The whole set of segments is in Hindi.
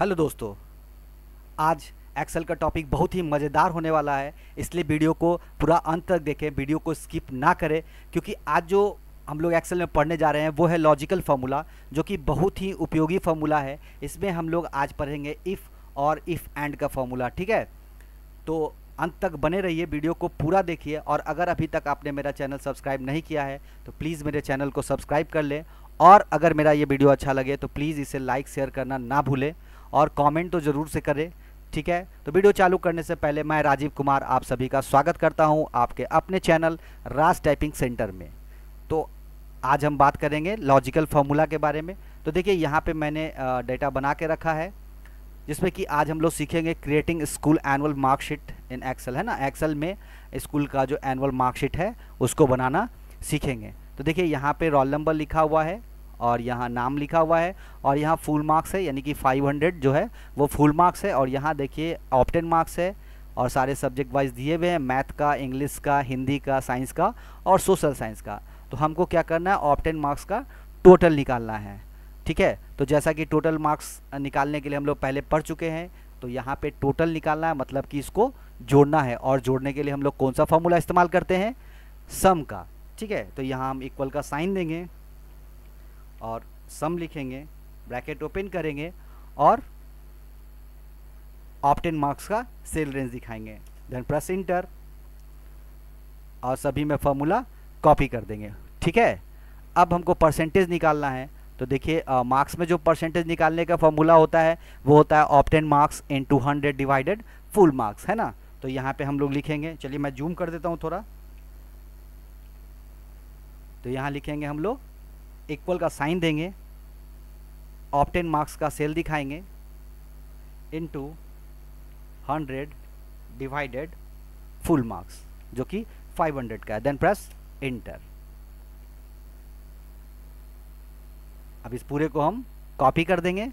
हेलो दोस्तों आज एक्सेल का टॉपिक बहुत ही मज़ेदार होने वाला है इसलिए वीडियो को पूरा अंत तक देखें वीडियो को स्किप ना करें क्योंकि आज जो हम लोग एक्सेल में पढ़ने जा रहे हैं वो है लॉजिकल फार्मूला जो कि बहुत ही उपयोगी फार्मूला है इसमें हम लोग आज पढ़ेंगे इफ़ और इफ़ एंड का फार्मूला ठीक है तो अंत तक बने रहिए वीडियो को पूरा देखिए और अगर अभी तक आपने मेरा चैनल सब्सक्राइब नहीं किया है तो प्लीज़ मेरे चैनल को सब्सक्राइब कर लें और अगर मेरा ये वीडियो अच्छा लगे तो प्लीज़ इसे लाइक शेयर करना ना भूलें और कमेंट तो ज़रूर से करें ठीक है तो वीडियो चालू करने से पहले मैं राजीव कुमार आप सभी का स्वागत करता हूं आपके अपने चैनल राज टाइपिंग सेंटर में तो आज हम बात करेंगे लॉजिकल फार्मूला के बारे में तो देखिए यहाँ पर मैंने डेटा बना के रखा है जिसमें कि आज हम लोग सीखेंगे creating school annual marksheet in Excel है ना एक्सेल में स्कूल का जो एनुअल मार्कशीट है उसको बनाना सीखेंगे तो देखिए यहाँ पे रोल नंबर लिखा हुआ है और यहाँ नाम लिखा हुआ है और यहाँ फुल मार्क्स है यानी कि 500 जो है वो फुल मार्क्स है और यहाँ देखिए ऑप्टेन मार्क्स है और सारे सब्जेक्ट वाइज दिए हुए हैं मैथ का इंग्लिश का हिंदी का साइंस का और सोशल साइंस का तो हमको क्या करना है ऑप्टेन मार्क्स का टोटल निकालना है ठीक है तो जैसा कि टोटल मार्क्स निकालने के लिए हम लोग पहले पढ़ चुके हैं तो यहाँ पे टोटल निकालना है मतलब कि इसको जोड़ना है और जोड़ने के लिए हम लोग कौन सा फॉर्मूला इस्तेमाल करते हैं सम का ठीक है तो यहाँ हम इक्वल का साइन देंगे और सम लिखेंगे ब्रैकेट ओपन करेंगे और ऑप्टेन मार्क्स का सेल रेंज दिखाएंगे देन प्रेस इंटर और सभी में फॉर्मूला कॉपी कर देंगे ठीक है अब हमको परसेंटेज निकालना है तो देखिए मार्क्स में जो परसेंटेज निकालने का फॉर्मूला होता है वो होता है obtain marks into hundred divided full marks है ना तो यहाँ पे हम लोग लिखेंगे चलिए मैं जूम कर देता हूँ थोड़ा तो यहाँ लिखेंगे हम लोग इक्वल का साइन देंगे ऑप्टेन मार्क्स का सेल दिखाएंगे into hundred divided full marks जो कि 500 का है देन प्रेस इंटर अब इस पूरे को हम कॉपी कर देंगे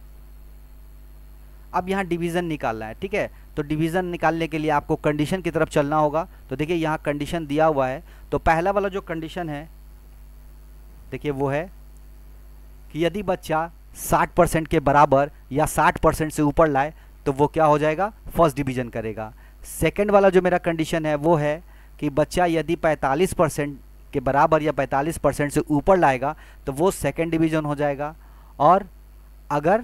अब यहाँ डिवीज़न निकालना है ठीक है तो डिवीज़न निकालने के लिए आपको कंडीशन की तरफ चलना होगा तो देखिए यहाँ कंडीशन दिया हुआ है तो पहला वाला जो कंडीशन है देखिए वो है कि यदि बच्चा 60 परसेंट के बराबर या 60 परसेंट से ऊपर लाए तो वो क्या हो जाएगा फर्स्ट डिवीजन करेगा सेकेंड वाला जो मेरा कंडीशन है वो है कि बच्चा यदि 45 परसेंट के बराबर या 45 परसेंट से ऊपर लाएगा तो वो सेकेंड डिवीजन हो जाएगा और अगर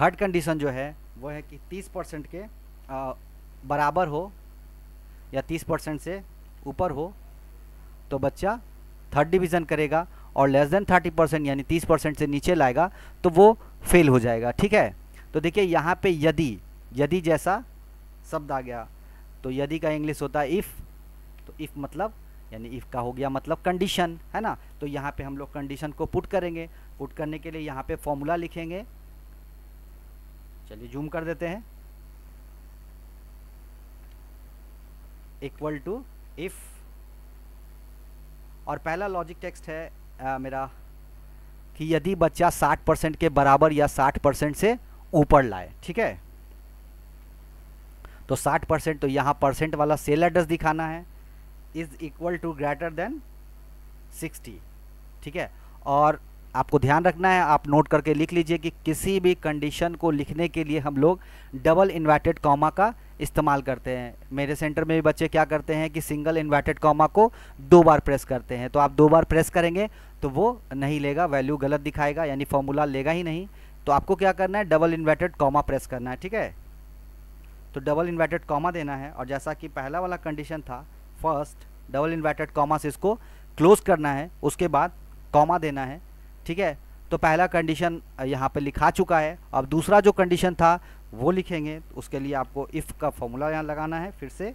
थर्ड कंडीशन जो है वो है कि 30 परसेंट के बराबर हो या 30 परसेंट से ऊपर हो तो बच्चा थर्ड डिवीज़न करेगा और लेस देन 30 परसेंट यानी 30 परसेंट से नीचे लाएगा तो वो फेल हो जाएगा ठीक है तो देखिए यहाँ पे यदि यदि जैसा शब्द आ गया तो यदि का इंग्लिश होता है इफ़ तो इफ़ मतलब यानी इफ़ का हो गया मतलब कंडीशन है ना तो यहाँ पे हम लोग कंडीशन को पुट करेंगे पुट करने के लिए यहाँ पे फॉर्मूला लिखेंगे चलिए जूम कर देते हैं इक्वल टू इफ़ और पहला लॉजिक टेक्स्ट है आ, मेरा कि यदि बच्चा 60 परसेंट के बराबर या 60 परसेंट से ऊपर लाए ठीक है तो 60 परसेंट तो यहाँ परसेंट वाला सेल एड्रेस दिखाना है is equal to greater than 60 ठीक है और आपको ध्यान रखना है आप नोट करके लिख लीजिए कि किसी भी कंडीशन को लिखने के लिए हम लोग डबल इन्वर्टेड कॉमा का इस्तेमाल करते हैं मेरे सेंटर में भी बच्चे क्या करते हैं कि सिंगल इन्वर्टेड कॉमा को दो बार प्रेस करते हैं तो आप दो बार प्रेस करेंगे तो वो नहीं लेगा वैल्यू गलत दिखाएगा यानी फॉर्मूला लेगा ही नहीं तो आपको क्या करना है डबल इन्वर्टेड कॉमा प्रेस करना है ठीक है तो डबल इन्वर्टेड कॉमा देना है और जैसा कि पहला वाला कंडीशन था फर्स्ट डबल इन्वर्टेड कॉमा से इसको क्लोज करना है उसके बाद कॉमा देना है ठीक है तो पहला कंडीशन यहाँ पे लिखा चुका है अब दूसरा जो कंडीशन था वो लिखेंगे तो उसके लिए आपको इफ़ का फॉर्मूला यहाँ लगाना है फिर से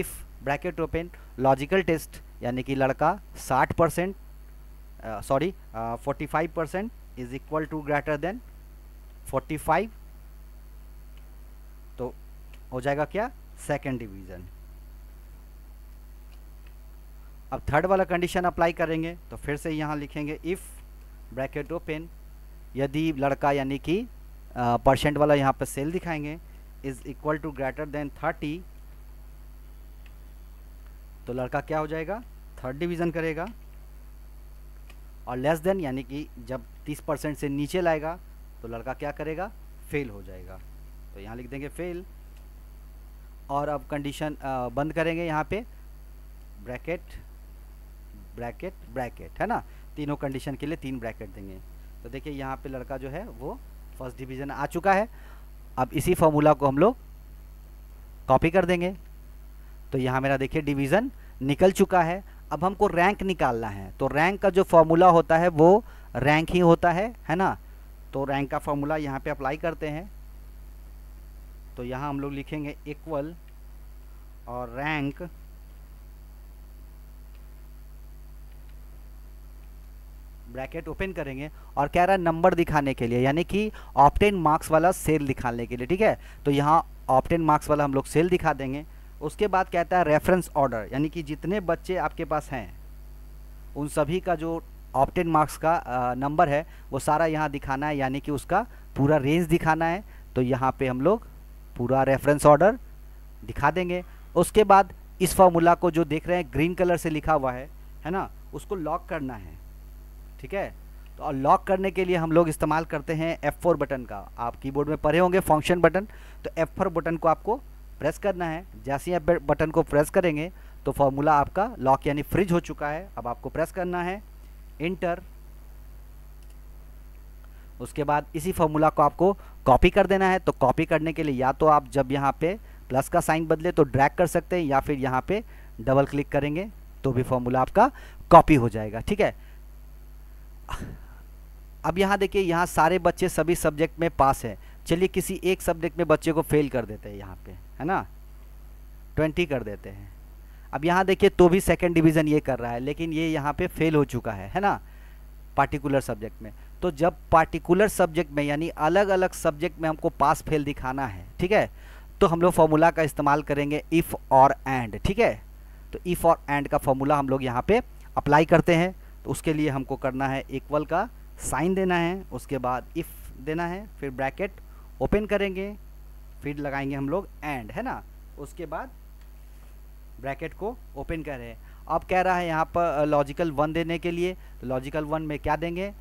if bracket open logical test यानी कि लड़का 60 percent sorry 45 percent is equal to greater than 45 तो हो जाएगा क्या सेकेंड डिवीज़न अब थर्ड वाला कंडीशन अप्लाई करेंगे तो फिर से यहाँ लिखेंगे इफ़ ब्रैकेट ओपन यदि लड़का यानी कि परसेंट वाला यहाँ पर सेल दिखाएंगे is equal to greater than thirty तो लड़का क्या हो जाएगा थर्ड डिवीज़न करेगा और लेस देन यानी कि जब 30 परसेंट से नीचे लाएगा तो लड़का क्या करेगा फेल हो जाएगा तो यहाँ लिख देंगे फेल और अब कंडीशन बंद करेंगे यहाँ पे ब्रैकेट ब्रैकेट ब्रैकेट है ना तीनों कंडीशन के लिए तीन ब्रैकेट देंगे तो देखिए यहाँ पे लड़का जो है वो फर्स्ट डिवीज़न आ चुका है अब इसी फॉर्मूला को हम लोग कॉपी कर देंगे तो यहाँ मेरा देखिए डिवीज़न निकल चुका है अब हमको रैंक निकालना है तो रैंक का जो फॉर्मूला होता है वो रैंक ही होता है है ना तो रैंक का फॉर्मूला यहाँ पे अप्लाई करते हैं तो यहाँ हम लोग लिखेंगे इक्वल और रैंक ब्रैकेट ओपन करेंगे और कह रहा है नंबर दिखाने के लिए यानी कि ऑप्टेन मार्क्स वाला सेल दिखाने के लिए ठीक है तो यहाँ ऑप्टेन मार्क्स वाला हम लोग सेल दिखा देंगे उसके बाद कहता है रेफरेंस ऑर्डर यानी कि जितने बच्चे आपके पास हैं उन सभी का जो ऑप्टेन मार्क्स का नंबर है वो सारा यहाँ दिखाना है यानी कि उसका पूरा रेंज दिखाना है तो यहाँ पर हम लोग पूरा रेफरेंस ऑर्डर दिखा देंगे उसके बाद इस फार्मूला को जो देख रहे हैं ग्रीन कलर से लिखा हुआ है है ना उसको लॉक करना है ठीक है तो लॉक करने के लिए हम लोग इस्तेमाल करते हैं F4 बटन का आप कीबोर्ड में पढ़े होंगे फंक्शन बटन तो F4 बटन को आपको प्रेस करना है जैसे ही आप बटन को प्रेस करेंगे तो फॉर्मूला आपका लॉक यानी फ्रिज हो चुका है अब आपको प्रेस करना है इंटर उसके बाद इसी फॉर्मूला को आपको कॉपी कर देना है तो कॉपी करने के लिए या तो आप जब यहाँ पे प्लस का साइन बदले तो ड्रैग कर सकते हैं या फिर यहाँ पे डबल क्लिक करेंगे तो भी फॉर्मूला आपका कॉपी हो जाएगा ठीक है अब यहाँ देखिए यहाँ सारे बच्चे सभी सब्जेक्ट में पास है चलिए किसी एक सब्जेक्ट में बच्चे को फेल कर देते हैं यहाँ पे है ना ट्वेंटी कर देते हैं अब यहाँ देखिए तो भी सेकेंड डिवीज़न ये कर रहा है लेकिन ये यहाँ पे फेल हो चुका है है ना पार्टिकुलर सब्जेक्ट में तो जब पार्टिकुलर सब्जेक्ट में यानी अलग अलग सब्जेक्ट में हमको पास फेल दिखाना है ठीक है तो हम लोग फॉर्मूला का इस्तेमाल करेंगे इफ़ और एंड ठीक है तो इफ़ और एंड का फॉर्मूला हम लोग यहाँ पर अप्लाई करते हैं तो उसके लिए हमको करना है इक्वल का साइन देना है उसके बाद इफ़ देना है फिर ब्रैकेट ओपन करेंगे फिर लगाएंगे हम लोग एंड है ना उसके बाद ब्रैकेट को ओपन करें अब कह रहा है यहाँ पर लॉजिकल वन देने के लिए तो लॉजिकल वन में क्या देंगे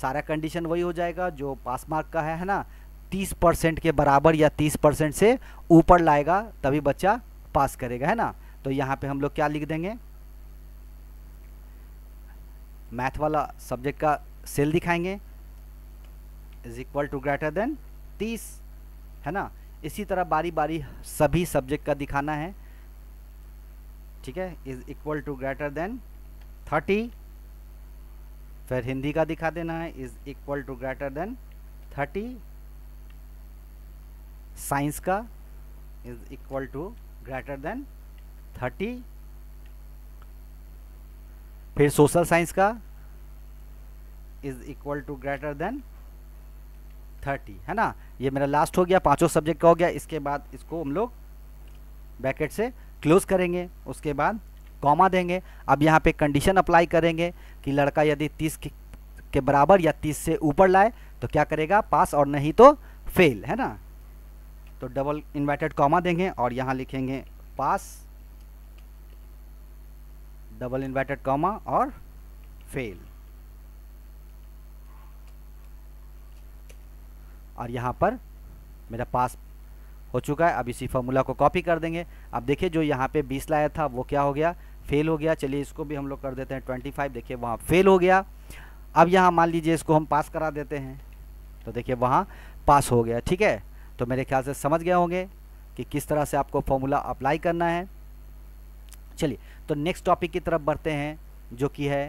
सारा कंडीशन वही हो जाएगा जो पास मार्क का है है ना तीस परसेंट के बराबर या तीस परसेंट से ऊपर लाएगा तभी बच्चा पास करेगा है ना तो यहाँ पे हम लोग क्या लिख देंगे मैथ वाला सब्जेक्ट का सेल दिखाएंगे is equal to greater than तीस है ना इसी तरह बारी बारी सभी सब्जेक्ट का दिखाना है ठीक है is equal to greater than thirty फिर हिंदी का दिखा देना है is equal to greater than thirty science का is equal to greater than thirty फिर सोशल साइंस का is equal to greater than thirty है ना ये मेरा लास्ट हो गया पांचों सब्जेक्ट का हो गया इसके बाद इसको हम लोग ब्रैकेट से क्लोज करेंगे उसके बाद कॉमा देंगे अब यहाँ पे कंडीशन अप्लाई करेंगे कि लड़का यदि तीस के बराबर या तीस से ऊपर लाए तो क्या करेगा पास और नहीं तो फेल है ना तो डबल इन्वर्टेड कॉमा देंगे और यहाँ लिखेंगे पास डबल इन्वर्टेड कॉमा और फेल और यहाँ पर मेरा पास हो चुका है अब इसी फॉर्मूला को कॉपी कर देंगे अब देखिए जो यहाँ पे 20 लाया था वो क्या हो गया फेल हो गया चलिए इसको भी हम लोग कर देते हैं 25 देखिए वहाँ फेल हो गया अब यहाँ मान लीजिए इसको हम पास करा देते हैं तो देखिए वहाँ पास हो गया ठीक है तो मेरे ख्याल से समझ गए होंगे कि किस तरह से आपको फॉर्मूला अप्लाई करना है चलिए तो नेक्स्ट टॉपिक की तरफ बढ़ते हैं जो कि है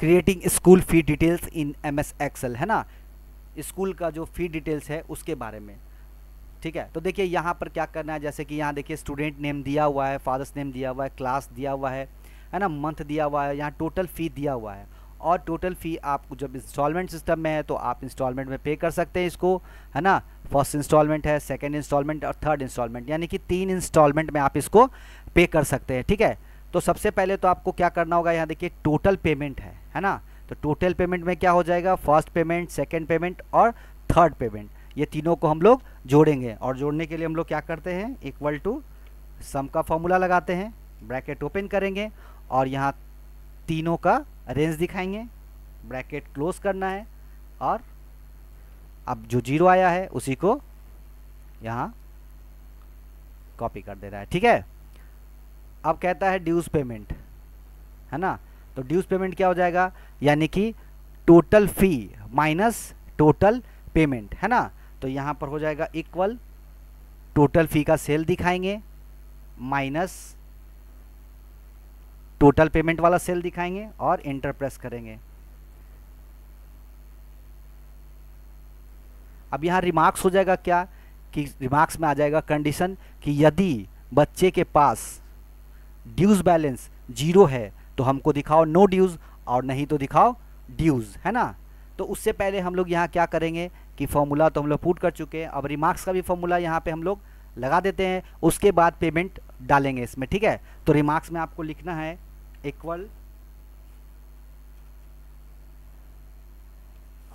creating school fee details in M S Excel है ना स्कूल का जो फी डिटेल्स है उसके बारे में ठीक है तो देखिए यहाँ पर क्या करना है जैसे कि यहाँ देखिए स्टूडेंट नेम दिया हुआ है फादर्स नेम दिया हुआ है क्लास दिया हुआ है है ना मंथ दिया हुआ है यहाँ टोटल फ़ी दिया हुआ है और टोटल फ़ी आप जब इंस्टॉलमेंट सिस्टम में है तो आप इंस्टॉलमेंट में पे कर सकते हैं इसको है ना फर्स्ट इंस्टॉलमेंट है सेकेंड इंस्टॉलमेंट और थर्ड इंस्टॉलमेंट यानी कि तीन इंस्टॉलमेंट में आप इसको पे कर सकते हैं ठीक है तो सबसे पहले तो आपको क्या करना होगा यहाँ देखिए टोटल पेमेंट है है ना तो टोटल पेमेंट में क्या हो जाएगा फर्स्ट पेमेंट सेकेंड पेमेंट और थर्ड पेमेंट ये तीनों को हम लोग जोड़ेंगे और जोड़ने के लिए हम लोग क्या करते हैं इक्वल टू सम का फॉर्मूला लगाते हैं ब्रैकेट ओपन करेंगे और यहाँ तीनों का रेंज दिखाएंगे ब्रैकेट क्लोज करना है और अब जो जीरो आया है उसी को यहाँ कॉपी कर दे रहा है ठीक है अब कहता है ड्यूज पेमेंट है ना तो ड्यूज पेमेंट क्या हो जाएगा यानी कि total fee minus total payment है ना तो यहाँ पर हो जाएगा इक्वल टोटल फी का सेल दिखाएंगे माइनस टोटल पेमेंट वाला सेल दिखाएंगे और इंटरप्रेस करेंगे अब यहाँ रिमार्क्स हो जाएगा क्या कि रिमार्क्स में आ जाएगा कंडीशन कि यदि बच्चे के पास ड्यूज़ बैलेंस जीरो है तो हमको दिखाओ नो ड्यूज़ और नहीं तो दिखाओ ड्यूज़ है ना तो उससे पहले हम लोग यहाँ क्या करेंगे कि फॉर्मूला तो हम लोग पूट कर चुके हैं अब रिमार्क्स का भी फॉर्मूला यहाँ पे हम लोग लगा देते हैं उसके बाद पेमेंट डालेंगे इसमें ठीक है तो रिमार्क्स में आपको लिखना है इक्वल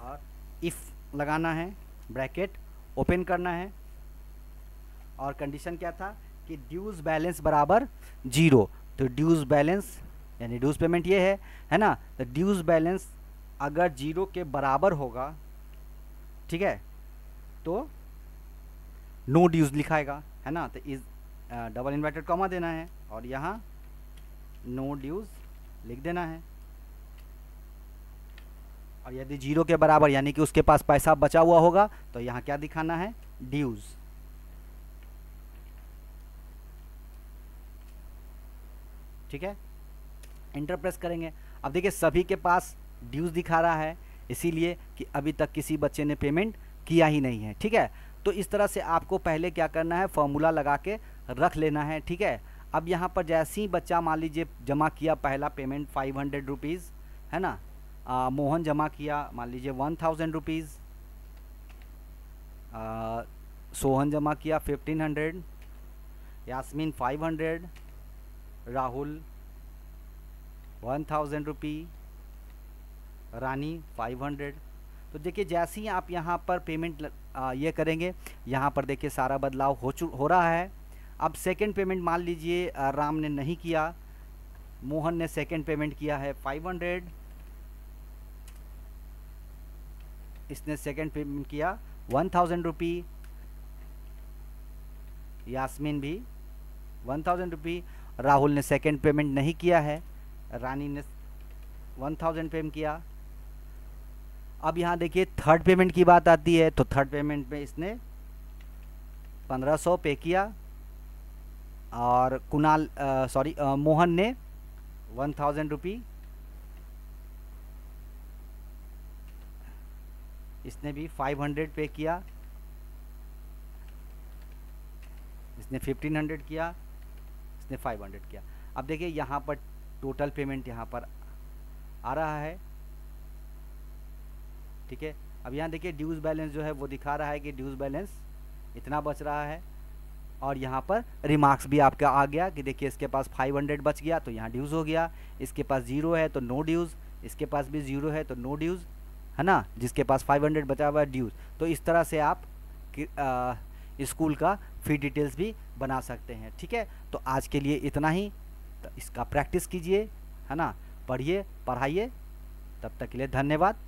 और इफ़ लगाना है ब्रैकेट ओपन करना है और कंडीशन क्या था कि ड्यूज बैलेंस बराबर जीरो तो ड्यूज बैलेंस यानी ड्यूज पेमेंट ये है है ना तो ड्यूज बैलेंस अगर जीरो के बराबर होगा ठीक है तो नो ड्यूज लिखाएगा है ना तो इस डबल इन्वर्टेड कॉमा देना है और यहाँ नो ड्यूज लिख देना है और यदि जीरो के बराबर यानी कि उसके पास पैसा बचा हुआ होगा तो यहाँ क्या दिखाना है ड्यूज़ ठीक है इंटर प्रेस करेंगे अब देखिए सभी के पास ड्यूज दिखा रहा है इसीलिए कि अभी तक किसी बच्चे ने पेमेंट किया ही नहीं है ठीक है तो इस तरह से आपको पहले क्या करना है फॉर्मूला लगा के रख लेना है ठीक है अब यहाँ पर जैसे ही बच्चा मान लीजिए जमा किया पहला पेमेंट फाइव हंड्रेड रुपीज़ है ना आ, मोहन जमा किया मान लीजिए वन थाउजेंड रुपीज़ सोहन जमा किया fifteen hundred Yasmin five hundred Rahul one thousand rupee Rani five hundred तो देखिए जैसे ही आप यहाँ पर पेमेंट ये करेंगे यहाँ पर देखिए सारा बदलाव हो चु हो रहा है अब सेकंड पेमेंट मान लीजिए राम ने नहीं किया मोहन ने सेकंड पेमेंट किया है फाइव हंड्रेड इसने सेकंड पेमेंट किया वन थाउजेंड रुपी यासमिन भी वन थाउजेंड रुपी राहुल ने सेकंड पेमेंट नहीं किया है रानी ने वन थाउजेंड पेम किया अब यहाँ देखिए थर्ड पेमेंट की बात आती है तो थर्ड पेमेंट में इसने पंद्रह सौ पे किया और कुणाल सॉरी मोहन ने वन थाउजेंड रुपी इसने भी 500 पे किया इसने 1500 किया इसने 500 किया अब देखिए यहाँ पर टोटल पेमेंट यहाँ पर आ रहा है ठीक है अब यहाँ देखिए ड्यूज़ बैलेंस जो है वो दिखा रहा है कि ड्यूज़ बैलेंस इतना बच रहा है और यहाँ पर रिमार्क्स भी आपका आ गया कि देखिए इसके पास 500 बच गया तो यहाँ ड्यूज़ हो गया इसके पास ज़ीरो है तो नो ड्यूज़ इसके पास भी ज़ीरो है तो नो ड्यूज़ है ना जिसके पास 500 बचा हुआ है ड्यूज तो इस तरह से आप स्कूल का फी डिटेल्स भी बना सकते हैं ठीक है तो आज के लिए इतना ही तो इसका प्रैक्टिस कीजिए है ना पढ़िए पढ़ाइए तब तक के लिए धन्यवाद